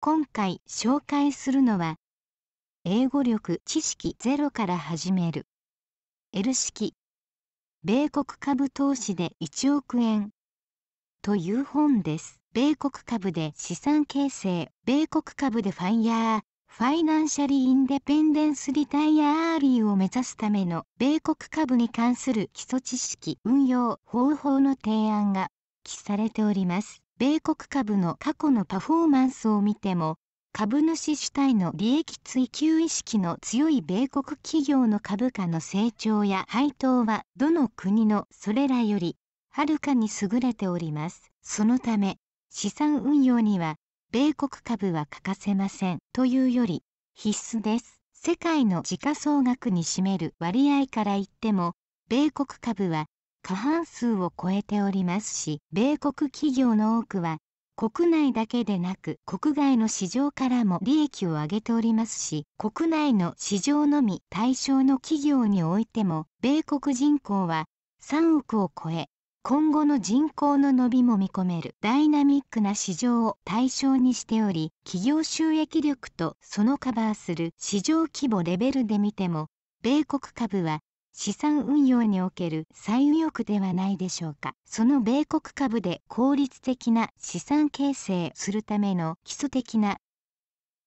今回紹介するのは英語力知識ゼロから始める L 式米国株投資で1億円という本です米国株で資産形成米国株でファイヤーファイナンシャリーインデペンデンスリタイアーリーを目指すための米国株に関する基礎知識運用方法の提案が記されております米国株の過去のパフォーマンスを見ても株主主体の利益追求意識の強い米国企業の株価の成長や配当はどの国のそれらよりはるかに優れております。そのため資産運用には米国株は欠かせませんというより必須です。世界の時価総額に占める割合から言っても米国株は過半数を超えておりますし米国企業の多くは国内だけでなく国外の市場からも利益を上げておりますし国内の市場のみ対象の企業においても米国人口は3億を超え今後の人口の伸びも見込めるダイナミックな市場を対象にしており企業収益力とそのカバーする市場規模レベルで見ても米国株は資産運用における最右翼ではないでしょうかその米国株で効率的な資産形成するための基礎的な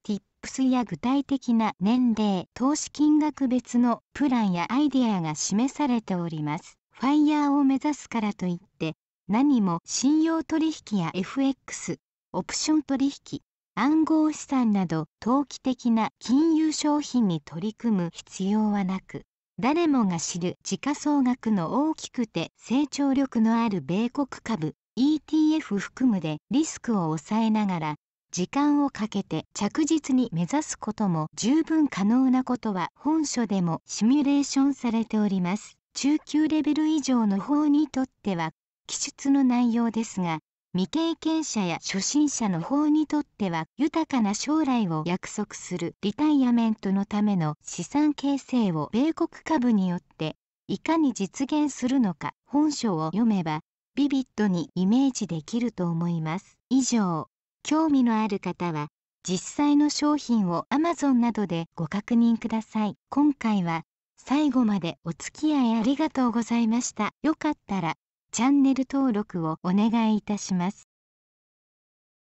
Tips や具体的な年齢投資金額別のプランやアイデアが示されておりますファイヤーを目指すからといって何も信用取引や FX オプション取引暗号資産など投機的な金融商品に取り組む必要はなく誰もが知る時価総額の大きくて成長力のある米国株 ETF 含むでリスクを抑えながら時間をかけて着実に目指すことも十分可能なことは本書でもシミュレーションされております。中級レベル以上の方にとっては記述の内容ですが未経験者や初心者の方にとっては豊かな将来を約束するリタイアメントのための資産形成を米国株によっていかに実現するのか本書を読めばビビッドにイメージできると思います。以上、興味のある方は実際の商品を Amazon などでご確認ください。今回は最後までお付き合いありがとうございました。よかったらチャンネル登録をお願いいたします